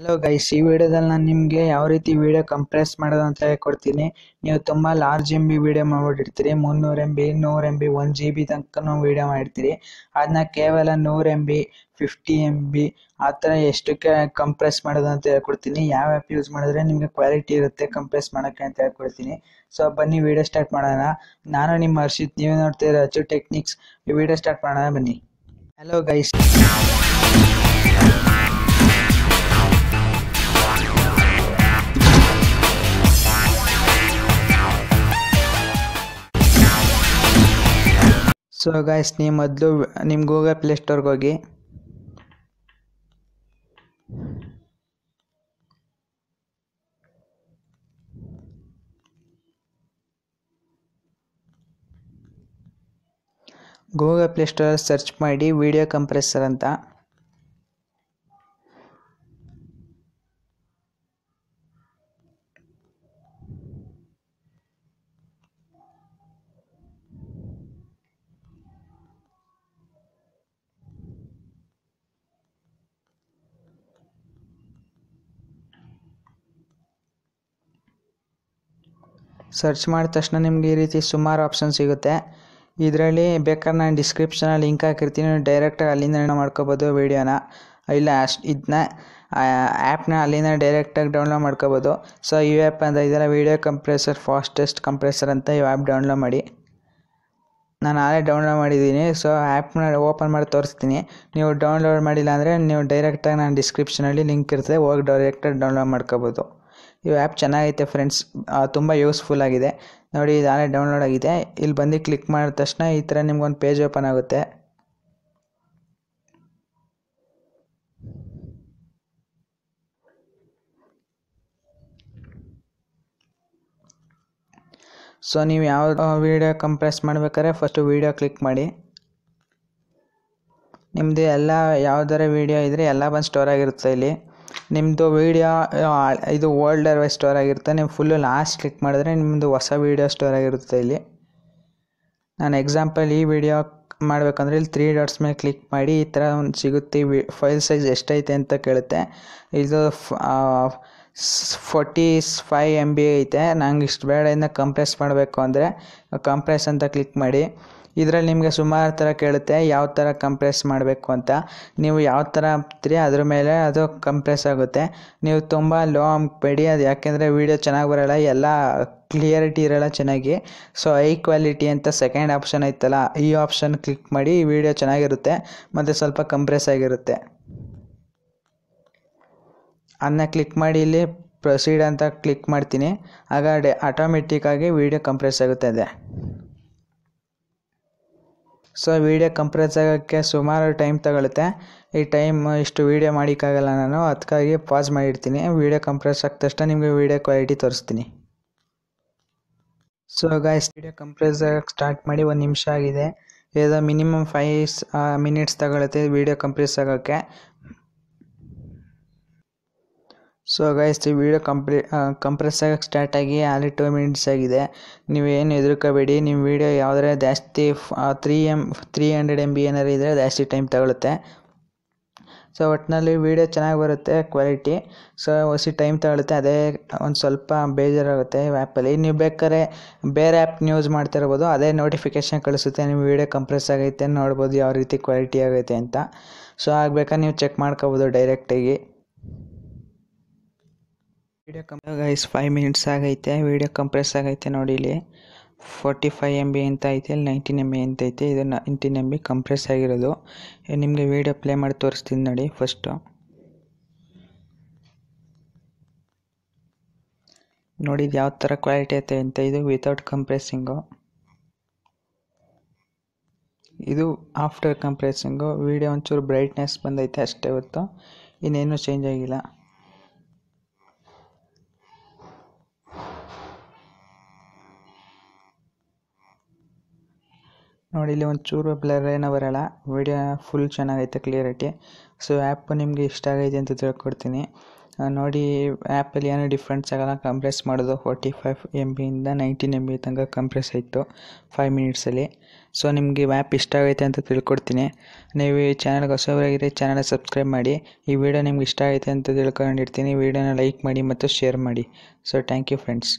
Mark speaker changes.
Speaker 1: hello guys ಈ ವಿಡಿಯೋದಲ್ಲಿ ನಾನು ನಿಮಗೆ ಯಾವ ರೀತಿ ವಿಡಿಯೋ ಕಂಪ್ರೆಸ್ ಮಾಡೋದು ಅಂತ ಹೇಳ್ಕೊಡ್ತೀನಿ ನೀವು ತುಂಬ ಲಾರ್ಜ್ ಎಮ್ ಬಿ ವಿಡಿಯೋ ಮಾಡಿಬಿಟ್ಟಿರ್ತೀರಿ ಮುನ್ನೂರು ಎಮ್ ಬಿ ನೂರು M B one G B ತನಕನೂ ವಿಡಿಯೋ ಮಾಡಿರ್ತೀರಿ ಅದನ್ನ ಕೇವಲ ನೂರು M B fifty M B ಆ ಥರ ಎಷ್ಟಕ್ಕೆ ಕಂಪ್ರೆಸ್ ಮಾಡೋದು ಅಂತ ಹೇಳ್ಕೊಡ್ತೀನಿ ಯಾವ ಆ್ಯಪ್ ಯೂಸ್ ಮಾಡಿದ್ರೆ ನಿಮಗೆ ಕ್ವಾಲಿಟಿ ಇರುತ್ತೆ ಕಂಪ್ರೆಸ್ ಮಾಡೋಕ್ಕೆ ಅಂತ ಹೇಳ್ಕೊಡ್ತೀನಿ ಸೊ ಬನ್ನಿ ವಿಡಿಯೋ ಸ್ಟಾರ್ಟ್ ಮಾಡೋಣ ನಾನು ನಿಮ್ಮ ಹರ್ಷಿತ್ ನೀವು ನೋಡ್ತಾ ಇರೋ ಅಚ್ಚು ಟೆಕ್ನಿಕ್ಸ್ ವಿಡಿಯೋ ಸ್ಟಾರ್ಟ್ ಮಾಡೋಣ ಬನ್ನಿ ಹಲೋ ಗೈಸ್ ಸೊ ಗಾಯ್ಸ್ ನೀವು ಮೊದಲು ನಿಮ್ಮ ಗೂಗಲ್ ಪ್ಲೇ ಸ್ಟೋರ್ಗೆ ಹೋಗಿ ಗೂಗಲ್ ಪ್ಲೇ ಸ್ಟೋರಲ್ಲಿ ಸರ್ಚ್ ಮಾಡಿ ವಿಡಿಯೋ ಕಂಪ್ರೆಸರ್ ಅಂತ ಸರ್ಚ್ ಮಾಡಿದ ತಕ್ಷಣ ನಿಮಗೆ ಈ ರೀತಿ ಸುಮಾರು ಆಪ್ಷನ್ ಸಿಗುತ್ತೆ ಇದರಲ್ಲಿ ಬೇಕಾದ್ರೆ ನಾನು ಡಿಸ್ಕ್ರಿಪ್ಷನಲ್ಲಿ ಲಿಂಕ್ ಹಾಕಿರ್ತೀನಿ ಡೈರೆಕ್ಟಾಗಿ ಅಲ್ಲಿಂದ ಮಾಡ್ಕೋಬೋದು ವೀಡಿಯೋನ ಇಲ್ಲ ಅಷ್ಟು ಇದನ್ನ ಆ್ಯಪ್ನ ಅಲ್ಲಿಂದ ಡೈರೆಕ್ಟಾಗಿ ಡೌನ್ಲೋಡ್ ಮಾಡ್ಕೋಬೋದು ಸೊ ಈ ಆ್ಯಪ್ ಅಂತ ಇದೆಲ್ಲ ವೀಡಿಯೋ ಕಂಪ್ರೆಸರ್ ಫಾಸ್ಟೆಸ್ಟ್ ಕಂಪ್ರೆಸರ್ ಅಂತ ಈ ಆ್ಯಪ್ ಡೌನ್ಲೋಡ್ ಮಾಡಿ ನಾನು ಆಲೇ ಡೌನ್ಲೋಡ್ ಮಾಡಿದ್ದೀನಿ ಸೊ ಆ್ಯಪ್ನ ಓಪನ್ ಮಾಡಿ ತೋರಿಸ್ತೀನಿ ನೀವು ಡೌನ್ಲೋಡ್ ಮಾಡಿಲ್ಲ ಅಂದರೆ ನೀವು ಡೈರೆಕ್ಟಾಗಿ ನಾನು ಡಿಸ್ಕ್ರಿಪ್ಷನಲ್ಲಿ ಲಿಂಕ್ ಇರ್ತದೆ ಹೋಗಿ ಡೈರೆಕ್ಟಾಗಿ ಡೌನ್ಲೋಡ್ ಮಾಡ್ಕೋಬೋದು ಈ ಆ್ಯಪ್ ಚೆನ್ನಾಗೈತೆ ಫ್ರೆಂಡ್ಸ್ ತುಂಬ ಯೂಸ್ಫುಲ್ ಆಗಿದೆ ನೋಡಿ ಇದಾನೇ ಡೌನ್ಲೋಡ್ ಆಗಿದೆ ಇಲ್ಲಿ ಬಂದು ಕ್ಲಿಕ್ ಮಾಡಿದ ತಕ್ಷಣ ಈ ಥರ ನಿಮ್ಗೊಂದು ಪೇಜ್ ಓಪನ್ ಆಗುತ್ತೆ ಸೊ ನೀವು ಯಾವ ವೀಡಿಯೋ ಕಂಪ್ರೆಸ್ ಮಾಡ್ಬೇಕಾದ್ರೆ ಫಸ್ಟು ವೀಡಿಯೋ ಕ್ಲಿಕ್ ಮಾಡಿ ನಿಮ್ಮದು ಎಲ್ಲ ಯಾವ್ದಾರ ವೀಡಿಯೋ ಇದ್ದರೆ ಎಲ್ಲ ಬಂದು ಸ್ಟೋರ್ ಆಗಿರುತ್ತೆ ಇಲ್ಲಿ ನಿಮ್ಮದು ವೀಡಿಯೋ ಇದು ಓಲ್ಡ್ ವೈ ಸ್ಟೋರ್ ಆಗಿರುತ್ತೆ ನೀವು ಫುಲ್ಲು ಲಾಸ್ಟ್ ಕ್ಲಿಕ್ ಮಾಡಿದ್ರೆ ನಿಮ್ಮದು ಹೊಸ ವೀಡಿಯೋ ಸ್ಟೋರ್ ಆಗಿರುತ್ತೆ ಇಲ್ಲಿ ನಾನು ಎಕ್ಸಾಂಪಲ್ ಈ ವಿಡಿಯೋ ಮಾಡಬೇಕಂದ್ರೆ ಇಲ್ಲಿ ತ್ರೀ ಡಾಟ್ಸ್ ಮೇಲೆ ಕ್ಲಿಕ್ ಮಾಡಿ ಈ ಥರ ಒಂದು ಸಿಗುತ್ತೆ ಫೈಲ್ ಸೈಜ್ ಎಷ್ಟೈತೆ ಅಂತ ಕೇಳುತ್ತೆ ಇದು ಫೋರ್ಟಿ ಫೈವ್ ಎಮ್ ಬಿ ಐತೆ ನಂಗೆ ಇಷ್ಟು ಬೇಡ ಇನ್ನು ಕಂಪ್ರೆಸ್ ಮಾಡಬೇಕು ಅಂದರೆ ಕಂಪ್ರೆಸ್ ಅಂತ ಕ್ಲಿಕ್ ಮಾಡಿ ಇದರಲ್ಲಿ ನಿಮಗೆ ಸುಮಾರು ಥರ ಕೇಳುತ್ತೆ ಯಾವ ಥರ ಕಂಪ್ರೆಸ್ ಮಾಡಬೇಕು ಅಂತ ನೀವು ಯಾವ ಥರ ಹಾಕ್ತೀರಿ ಅದ್ರ ಮೇಲೆ ಅದು ಕಂಪ್ರೆಸ್ ಆಗುತ್ತೆ ನೀವು ತುಂಬ ಲೋ ಹಾಕ್ಬೇಡಿ ಅದು ಯಾಕೆಂದರೆ ವೀಡಿಯೋ ಚೆನ್ನಾಗಿ ಬರೋಲ್ಲ ಎಲ್ಲ ಕ್ಲಿಯರಿಟಿ ಇರೋಲ್ಲ ಚೆನ್ನಾಗಿ ಸೊ ಐ ಕ್ವಾಲಿಟಿ ಅಂತ ಸೆಕೆಂಡ್ ಆಪ್ಷನ್ ಐತಲ್ಲ ಈ ಆಪ್ಷನ್ ಕ್ಲಿಕ್ ಮಾಡಿ ವೀಡಿಯೋ ಚೆನ್ನಾಗಿರುತ್ತೆ ಮತ್ತು ಸ್ವಲ್ಪ ಕಂಪ್ರೆಸ್ ಆಗಿರುತ್ತೆ ಅದನ್ನ ಕ್ಲಿಕ್ ಮಾಡಿ ಇಲ್ಲಿ ಪ್ರೊಸೀಡ್ ಅಂತ ಕ್ಲಿಕ್ ಮಾಡ್ತೀನಿ ಆಗ ಡೆ ಆಟೋಮೆಟಿಕ್ಕಾಗಿ ವೀಡಿಯೋ ಕಂಪ್ರೆಸ್ ಆಗುತ್ತೆ ಅದೇ ಸೊ ವೀಡಿಯೋ ಕಂಪ್ರೆಸ್ ಆಗೋಕ್ಕೆ ಸುಮಾರು ಟೈಮ್ ತಗೊಳುತ್ತೆ ಈ ಟೈಮ್ ಇಷ್ಟು ವೀಡಿಯೋ ಮಾಡೋಕ್ಕಾಗಲ್ಲ ನಾನು ಅದಕ್ಕಾಗಿ ಪಾಸ್ ಮಾಡಿರ್ತೀನಿ ವೀಡಿಯೋ ಕಂಪ್ರೆಸ್ ಆದ ತಕ್ಷಣ ನಿಮಗೆ ವೀಡಿಯೋ ಕ್ವಾಲಿಟಿ ತೋರಿಸ್ತೀನಿ ಸೊ ಗಾಯ್ಸ್ ವೀಡಿಯೋ ಕಂಪ್ರೆಸ್ ಆಗೋಕ್ಕೆ ಸ್ಟಾರ್ಟ್ ಮಾಡಿ ಒಂದು ನಿಮಿಷ ಆಗಿದೆ ಇದು ಮಿನಿಮಮ್ ಫೈವ್ ಮಿನಿಟ್ಸ್ ತಗೊಳುತ್ತೆ ವೀಡಿಯೋ ಕಂಪ್ರೆಸ್ ಆಗೋಕ್ಕೆ ಸೊ ಗೈಸ್ ಈ ವಿಡಿಯೋ ಕಂಪ್ಲೀ ಕಂಪ್ರೆಸ್ ಆಗಕ್ಕೆ ಸ್ಟಾರ್ಟ್ ಆಗಿ ಆಲ್ರೆಡಿ ಟೂ ಮಿನಿಟ್ಸ್ ಆಗಿದೆ ನೀವೇನು ಎದುರ್ಕೋಬೇಡಿ ನಿಮ್ಮ ವೀಡಿಯೋ ಯಾವುದೇ ಜಾಸ್ತಿ three M three hundred M B ಏನಾರು ಇದ್ದರೆ ಜಾಸ್ತಿ ಟೈಮ್ ತಗೊಳುತ್ತೆ ಸೊ ಒಟ್ಟಿನಲ್ಲಿ ವೀಡಿಯೋ ಚೆನ್ನಾಗಿ ಬರುತ್ತೆ ಕ್ವಾಲಿಟಿ ಸೊ ಒಸಿ ಟೈಮ್ ತಗೊಳುತ್ತೆ ಅದೇ ಒಂದು ಸ್ವಲ್ಪ ಬೇಜಾರಾಗುತ್ತೆ ಈ ಆ್ಯಪಲ್ಲಿ ನೀವು ಬೇಕಾದ್ರೆ ಬೇರೆ ಆ್ಯಪ್ನ ಯೂಸ್ ಇರ್ಬೋದು ಅದೇ ನೋಟಿಫಿಕೇಷನ್ ಕಳಿಸುತ್ತೆ ನಿಮ್ಮ ವೀಡಿಯೋ ಕಂಪ್ರೆಸ್ ಆಗೈತೆ ನೋಡ್ಬೋದು ಯಾವ ರೀತಿ ಕ್ವಾಲಿಟಿ ಆಗೈತೆ ಅಂತ ಸೊ ಆಗಬೇಕಾದ್ರೆ ನೀವು ಚೆಕ್ ಮಾಡ್ಕೋಬೋದು ಡೈರೆಕ್ಟಾಗಿ ವಿಡಿಯೋ ಕಂಪ್ ಗೈಸ್ ಫೈವ್ ಮಿನಿಟ್ಸ್ ಆಗೈತೆ ವಿಡಿಯೋ ಕಂಪ್ರೆಸ್ ಆಗೈತೆ ನೋಡಿ ಇಲ್ಲಿ ಫೋರ್ಟಿ ಫೈವ್ ಎಮ್ ಬಿ ಅಂತ ಐತೆ ಇಲ್ಲಿ ನೈನ್ಟೀನ್ ಎಮ್ ಬಿ ಅಂತ ಐತೆ ಇದು ನೈನ್ಟೀನ್ ಎಮ್ ಬಿ ಕಂಪ್ರೆಸ್ ಆಗಿರೋದು ನಿಮಗೆ ವಿಡಿಯೋ ಪ್ಲೇ ಮಾಡಿ ತೋರಿಸ್ತೀನಿ ನೋಡಿ ಫಸ್ಟು ನೋಡಿ ಇದು ಯಾವ ಥರ ಕ್ವಾಲಿಟಿ ಐತೆ ಅಂತ ಇದು ವಿತೌಟ್ ಕಂಪ್ರೆಸ್ಸಿಂಗು ಇದು ಆಫ್ಟರ್ ಕಂಪ್ರೆಸ್ಸಿಂಗು ವಿಡಿಯೋ ಒಂಚೂರು ಬ್ರೈಟ್ನೆಸ್ ಬಂದೈತೆ ಅಷ್ಟೇ ಹೊತ್ತು ಇನ್ನೇನು ಚೇಂಜ್ ಆಗಿಲ್ಲ ನೋಡಿ ಇಲ್ಲಿ ಒಂಚೂರು ಬ್ಲರ್ ಏನೋ ಬರೋಲ್ಲ ವಿಡಿಯೋ ಫುಲ್ ಚೆನ್ನಾಗೈತೆ ಕ್ಲಿಯರಿಟಿ ಸೊ ಆ್ಯಪ್ ನಿಮಗೆ ಇಷ್ಟ ಆಗೈತೆ ಅಂತ ತಿಳ್ಕೊಡ್ತೀನಿ ನೋಡಿ ಆ್ಯಪಲ್ಲಿ ಏನೋ ಡಿಫ್ರೆನ್ಸ್ ಆಗೋಲ್ಲ ಕಂಪ್ರೆಸ್ ಮಾಡೋದು ಫೋರ್ಟಿ ಫೈವ್ ಎಮ್ ಬಿಯಿಂದ ನೈನ್ಟೀನ್ ಎಮ್ ಬಿ ತನಕ ಕಂಪ್ರೆಸ್ ಆಯಿತು ಫೈವ್ ಮಿನಿಟ್ಸಲ್ಲಿ ಸೊ ನಿಮಗೆ ಆ್ಯಪ್ ಇಷ್ಟ ಆಗೈತೆ ಅಂತ ತಿಳ್ಕೊಡ್ತೀನಿ ನೀವು ಈ ಚಾನಲ್ಗೆ ಹೊಸವರಾಗಿರಿ ಚಾನಲ್ ಸಬ್ಸ್ಕ್ರೈಬ್ ಮಾಡಿ ಈ ವಿಡಿಯೋ ನಿಮ್ಗೆ ಇಷ್ಟ ಆಗೈತೆ ಅಂತ ತಿಳ್ಕೊಂಡಿರ್ತೀನಿ ವಿಡಿಯೋನ ಲೈಕ್ ಮಾಡಿ ಮತ್ತು ಶೇರ್ ಮಾಡಿ ಸೊ ಥ್ಯಾಂಕ್ ಯು ಫ್ರೆಂಡ್ಸ್